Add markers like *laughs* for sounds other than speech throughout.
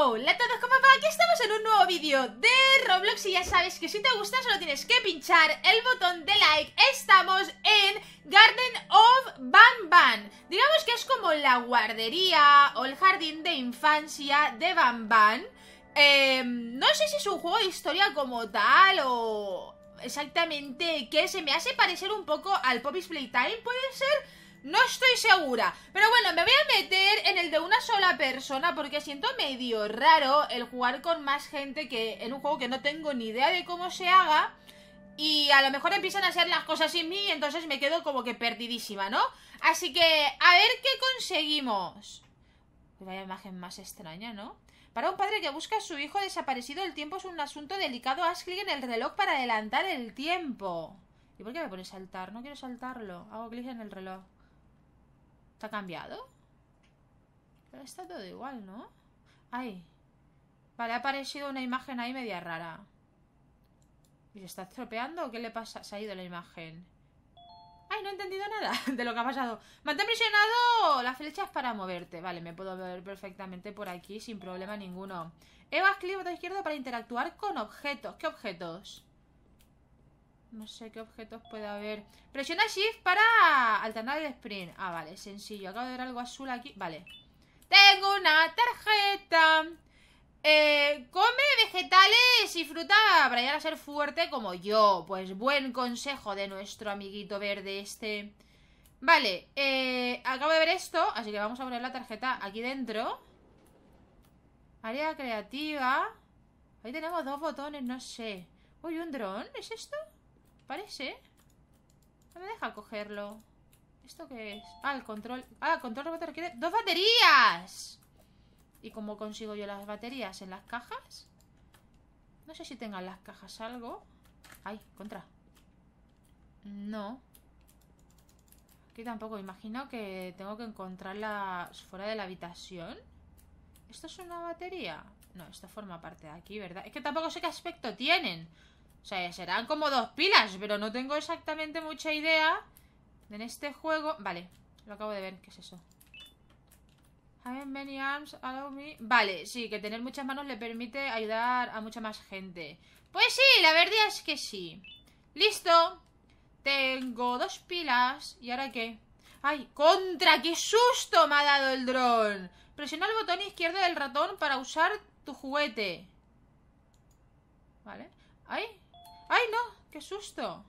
Hola a todos, ¿cómo va? Aquí estamos en un nuevo vídeo de Roblox y ya sabes que si te gusta solo tienes que pinchar el botón de like Estamos en Garden of Ban Ban Digamos que es como la guardería o el jardín de infancia de Ban Ban em, No sé si es un juego de historia como tal o exactamente qué Se me hace parecer un poco al Poppy's Playtime, ¿puede ser? No estoy segura. Pero bueno, me voy a meter en el de una sola persona porque siento medio raro el jugar con más gente que en un juego que no tengo ni idea de cómo se haga. Y a lo mejor empiezan a hacer las cosas sin mí y entonces me quedo como que perdidísima, ¿no? Así que a ver qué conseguimos. Vaya imagen más extraña, ¿no? Para un padre que busca a su hijo desaparecido, el tiempo es un asunto delicado. Haz clic en el reloj para adelantar el tiempo. ¿Y por qué me pone saltar? No quiero saltarlo. Hago clic en el reloj. ¿Está cambiado? Pero está todo igual, ¿no? Ay. Vale, ha aparecido una imagen ahí media rara. ¿Y se está estropeando o qué le pasa? Se ha ido la imagen. ¡Ay, no he entendido nada *laughs* de lo que ha pasado! ¡Mantén presionado! Las flechas para moverte. Vale, me puedo ver perfectamente por aquí sin problema ninguno. Eva, clic botón izquierdo para interactuar con objetos. ¿Qué objetos? No sé qué objetos puede haber. Presiona Shift para alternar el sprint. Ah, vale, sencillo. Acabo de ver algo azul aquí. Vale. Tengo una tarjeta. Eh, come vegetales y fruta para llegar a ser fuerte como yo. Pues buen consejo de nuestro amiguito verde este. Vale, eh, acabo de ver esto, así que vamos a poner la tarjeta aquí dentro. Área creativa. Ahí tenemos dos botones, no sé. Uy, un dron, ¿es esto? parece? No me deja cogerlo. ¿Esto qué es? Ah, el control. Ah, el control robot requiere dos baterías. ¿Y cómo consigo yo las baterías? ¿En las cajas? No sé si tengan las cajas algo. Ay, contra. No. Aquí tampoco. Imagino que tengo que encontrarlas fuera de la habitación. ¿Esto es una batería? No, esto forma parte de aquí, ¿verdad? Es que tampoco sé qué aspecto tienen. O sea, serán como dos pilas, pero no tengo exactamente mucha idea en este juego... Vale, lo acabo de ver, ¿qué es eso? Many arms, allow me... Vale, sí, que tener muchas manos le permite ayudar a mucha más gente. Pues sí, la verdad es que sí. Listo. Tengo dos pilas. ¿Y ahora qué? ¡Ay! ¡Contra! ¡Qué susto me ha dado el dron! Presiona el botón izquierdo del ratón para usar tu juguete. Vale. ¡Ay! ¡Ay, no! ¡Qué susto!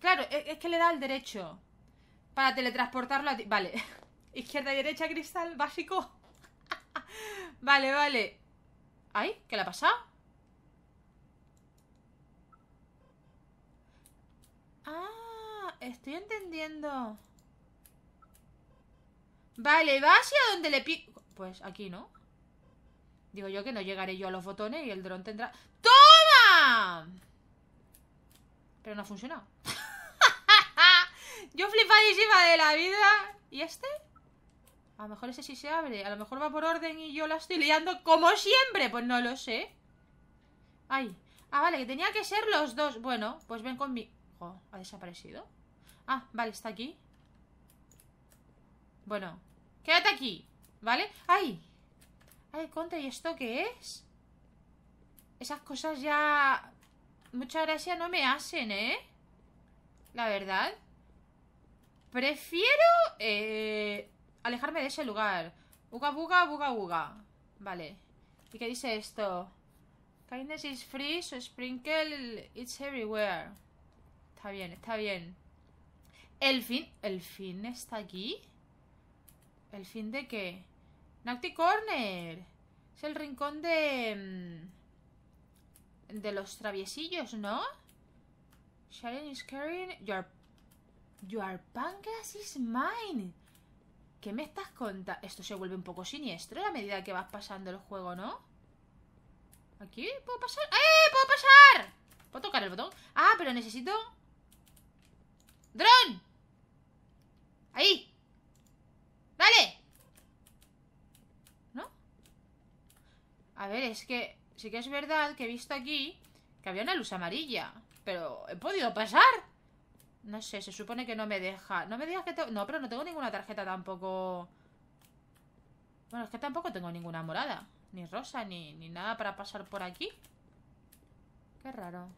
Claro, e, es que le da el derecho para teletransportarlo a ti. Vale. *laughs* Izquierda y derecha, cristal, básico. *laughs* vale, vale. ¡Ay! ¿Qué le ha pasado? Ah, estoy entendiendo. Vale, va hacia donde le pico. Pues aquí, ¿no? Digo yo que no llegaré yo a los botones y el dron tendrá... ¡Toma! Pero no ha funcionado. *laughs* Yo flipadísima de la vida. ¿Y este? A lo mejor ese sí se abre. A lo mejor va por orden y yo la estoy liando como siempre. Pues no lo sé. Ay. Ah, vale, que tenía que ser los dos. Bueno, pues ven conmigo. ha desaparecido. Ah, vale, está aquí. Bueno. Quédate aquí. ¿Vale? ¡Ay! ¡Ay, contra! ¿Y esto qué es? Esas cosas ya... Muchas gracias no me hacen, ¿eh? La verdad. Prefiero eh, alejarme de ese lugar. Uga, buga, buga, buga. Vale. ¿Y qué dice esto? Kindness is free, so sprinkle it's everywhere. Está bien, está bien. ¿El fin? ¿El fin está aquí? ¿El fin de qué? Naughty Corner. Es el rincón de... Mm, de los traviesillos, ¿no? Sharon is carrying your... Your pancreas is mine. ¿Qué me estás contando? Esto se vuelve un poco siniestro a medida que vas pasando el juego, ¿no? ¿Aquí? ¿Puedo pasar? ¡Eh! ¡Puedo pasar! ¿Puedo tocar el botón? Ah, pero necesito... ¡Dron! ¡Ahí! ¡Dale! ¿No? A ver, es que sí que es verdad que he visto aquí que había una luz amarilla. Pero he podido pasar. No sé, se supone que no me deja. No me digas que tengo... No, pero no tengo ninguna tarjeta tampoco. Bueno, es que tampoco tengo ninguna morada. Ni rosa, ni, nada para pasar por aquí. Qué raro.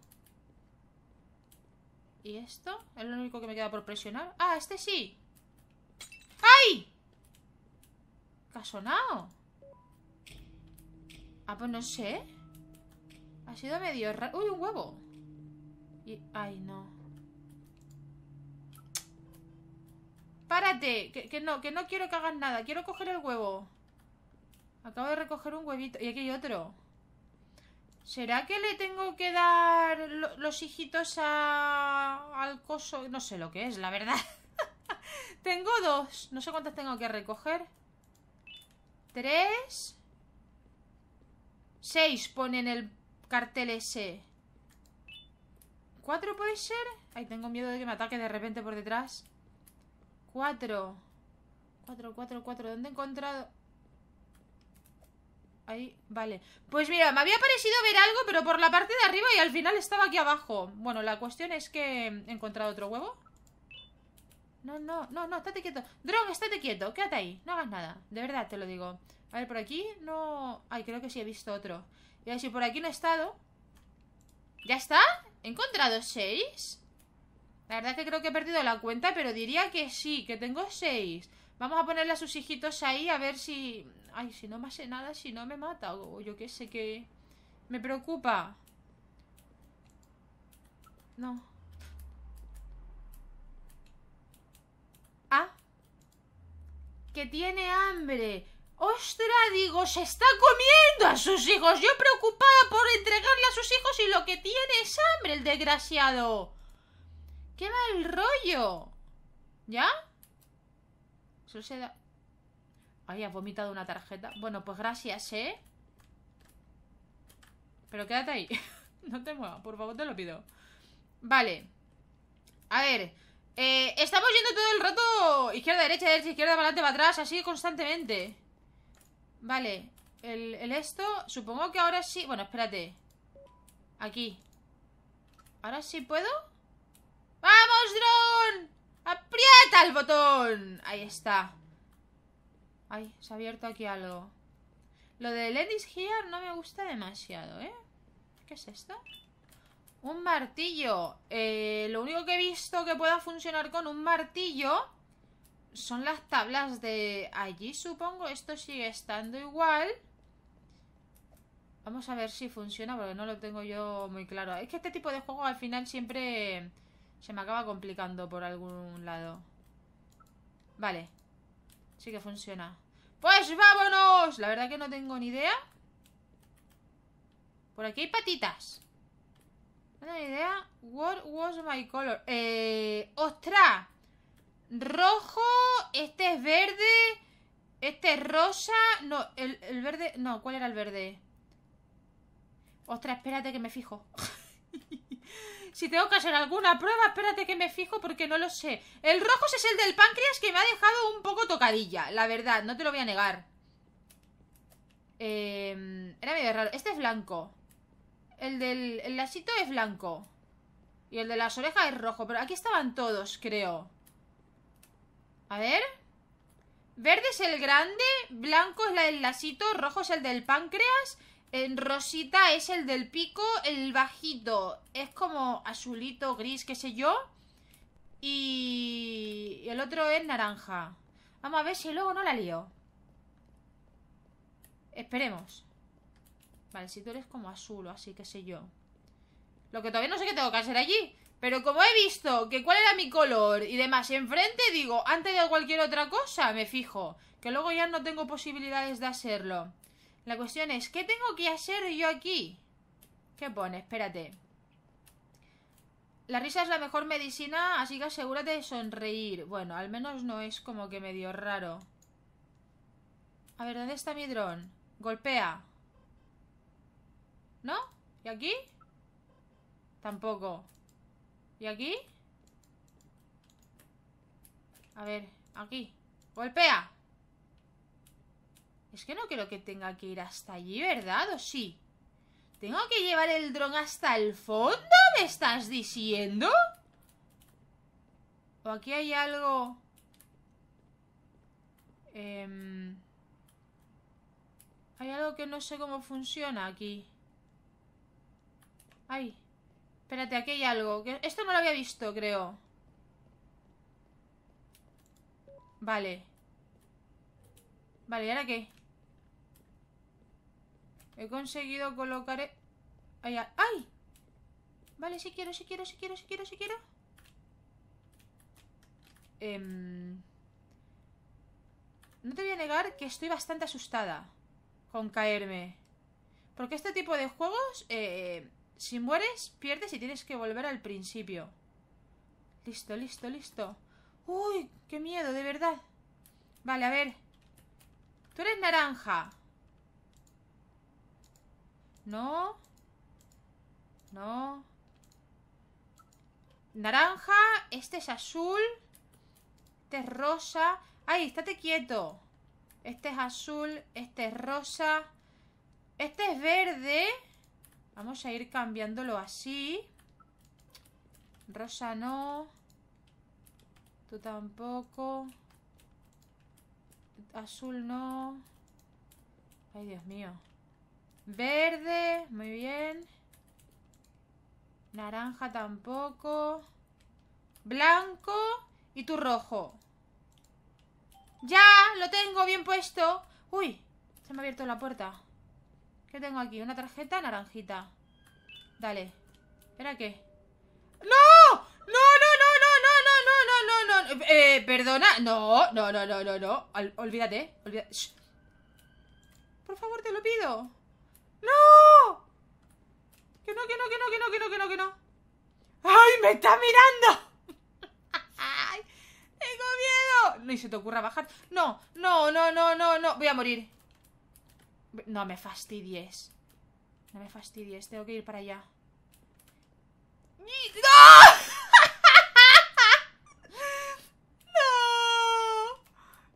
¿Y esto? ¿Es lo único que me queda por presionar? ¡Ah, este sí! ¡Ay! ¿Qué Ah, pues no sé. Ha sido medio raro. ¡Uy, un huevo! Y... Ay, no. ¡Párate! Que, no, que no quiero que hagas nada. Quiero coger el huevo. Acabo de recoger un huevito. Y aquí hay otro. ¿Será que le tengo que dar los hijitos al coso? No sé lo que es, la verdad. *laughs* tengo dos. No sé cuántas tengo que recoger. Tres. 6 pone en el cartel ese. ¿Cuatro puede ser? Ay, tengo miedo de que me ataque de repente por detrás. Cuatro. Cuatro, cuatro, cuatro. ¿Dónde he encontrado...? Ahí, vale. Pues mira, me había parecido ver algo, pero por la parte de arriba y al final estaba aquí abajo. Bueno, la cuestión es que he encontrado otro huevo. No, no, no, no, estate quieto. Drone, estate quieto, quédate ahí, no hagas nada. De verdad te lo digo. A ver, por aquí no... Ay, creo que sí he visto otro. Y a si por aquí no he estado. ¿Ya está? ¿He encontrado seis? La verdad que creo que he perdido la cuenta, pero diría que sí, que tengo seis. Vamos a ponerle a sus hijitos ahí a ver si... Ay, si no me hace nada, si no me mata o yo qué sé que... Me preocupa. No. Ah. Que tiene hambre. ¡Ostra! Digo, se está comiendo a sus hijos. Yo preocupada por entregarle a sus hijos y lo que tiene es hambre, el desgraciado. ¡Qué mal rollo! ¿Ya? se da Ay, ha vomitado una tarjeta. Bueno, pues gracias, ¿eh? Pero quédate ahí. *laughs* no te muevas, por favor, te lo pido. Vale. A ver. Eh, estamos yendo todo el rato izquierda, derecha, derecha, izquierda, para adelante, para atrás, así constantemente. Vale, el, esto, supongo que ahora sí... Bueno, espérate. Aquí. ¿Ahora sí puedo? ¡Vamos, drone! ¡Aprieta el botón! Ahí está. Ay, se ha abierto aquí algo. Lo de Lenny's Here no me gusta demasiado, ¿eh? ¿Qué es esto? Un martillo. Eh, lo único que he visto que pueda funcionar con un martillo son las tablas de allí, supongo. Esto sigue estando igual. Vamos a ver si funciona porque no lo tengo yo muy claro. Es que este tipo de juego al final siempre se me acaba complicando por algún lado. Vale. Sí que funciona. ¡Pues vámonos! La verdad que no tengo ni idea. Por aquí hay patitas. No tengo idea. What was my color? Eh, ¡Ostras! Rojo, este es verde, este es rosa. No, el, el verde... No, ¿cuál era el verde? Ostras, espérate que me fijo. *laughs* si tengo que hacer alguna prueba, espérate que me fijo porque no lo sé. El rojo es el del páncreas que me ha dejado un poco tocadilla, la verdad, no te lo voy a negar. Eh, era medio raro. Este es blanco. El del lacito es blanco. Y el de las orejas es rojo. Pero aquí estaban todos, creo. A ver. Verde es el grande. Blanco es el del lacito. Rojo es el del páncreas. En rosita es el del pico. El bajito es como azulito, gris, qué sé yo. Y el otro es naranja. Vamos a ver si luego no la lío. Esperemos. Vale, si tú eres como azul o así, qué sé yo. Lo que todavía no sé qué tengo que hacer allí. Pero como he visto que cuál era mi color y demás enfrente, digo, antes de cualquier otra cosa, me fijo. Que luego ya no tengo posibilidades de hacerlo. La cuestión es, ¿qué tengo que hacer yo aquí? ¿Qué pone? Espérate. La risa es la mejor medicina, así que asegúrate de sonreír. Bueno, al menos no es como que medio raro. A ver, ¿dónde está mi dron? Golpea. ¿No? ¿Y aquí? Tampoco. ¿Y aquí? A ver, aquí. ¡Golpea! Es que no creo que tenga que ir hasta allí, ¿verdad? ¿O sí? ¿Tengo que llevar el dron hasta el fondo? ¿Me estás diciendo? ¿O aquí hay algo...? Em, hay algo que no sé cómo funciona aquí. Ay, espérate, aquí hay algo. Esto no lo había visto, creo. Vale. Vale, ¿y ahora qué? He conseguido colocar... E-, ay, ay, Vale, si quiero, si sí quiero, si sí quiero, si quiero, si quiero. Em, no te voy a negar que estoy bastante asustada con caerme. Porque este tipo de juegos... Eh si mueres, pierdes y tienes que volver al principio. Listo, listo, listo. Uy, qué miedo, de verdad. Vale, a ver. Tú eres naranja. No. No. Naranja. Este es azul. Este es rosa. ¡Ay, estate quieto! Este es azul. Este es rosa. Este es verde. Vamos a ir cambiándolo así. Rosa no. Tú tampoco. Azul no. Ay, Dios mío. Verde, muy bien. Naranja tampoco. Blanco y tu rojo. ¡Ya! ¡Lo tengo bien puesto! ¡Uy! Se me ha abierto la puerta. ¿Qué tengo aquí? Una tarjeta naranjita. Dale. ¿Era qué? ¡No! ¡No, no, no, no, no, no, no, no, no! Eh, perdona. No, no, no, no, no, no. olvídate. olvídate. Por favor, te lo pido. ¡No! Que no, que no, que no, que no, que no, que no, que no. ¡Ay, me está mirando! ¡Ay! ¡Tengo miedo! No, y se te ocurra bajar. No, no, no, no, no, no. Voy a morir. No me fastidies. No me fastidies, tengo que ir para allá. ¡No! *laughs* ¡No!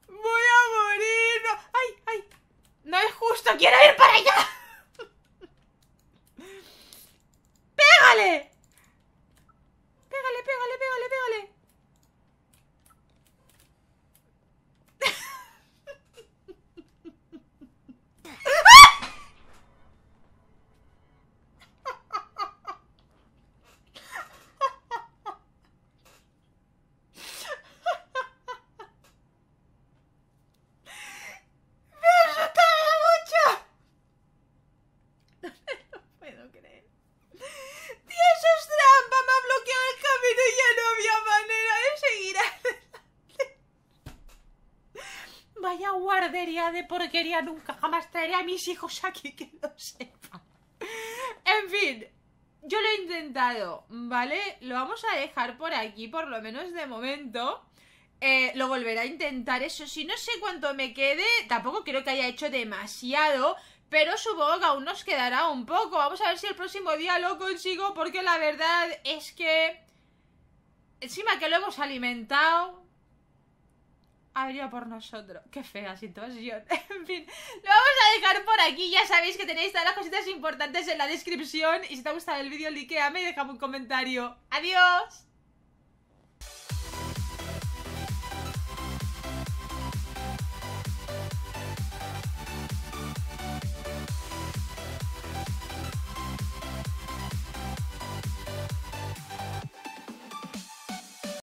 ¡Voy a morir! ay! ¡No es justo! ¡Quiero ir para allá! de porquería nunca. Jamás traeré a mis hijos aquí que lo sepa En fin, yo lo he intentado, ¿vale? Lo vamos a dejar por aquí, por lo menos de momento. Eh, lo volveré a intentar, eso sí, no sé cuánto me quede. Tampoco creo que haya hecho demasiado. Pero supongo que aún nos quedará un poco. Vamos a ver si el próximo día lo consigo. Porque la verdad es que... Encima que lo hemos alimentado, ha por nosotros. Qué fea situación. *laughs* en fin, lo vamos a dejar por aquí. Ya sabéis que tenéis todas las cositas importantes en la descripción. Y si te ha gustado el vídeo, likeame y déjame un comentario. ¡Adiós!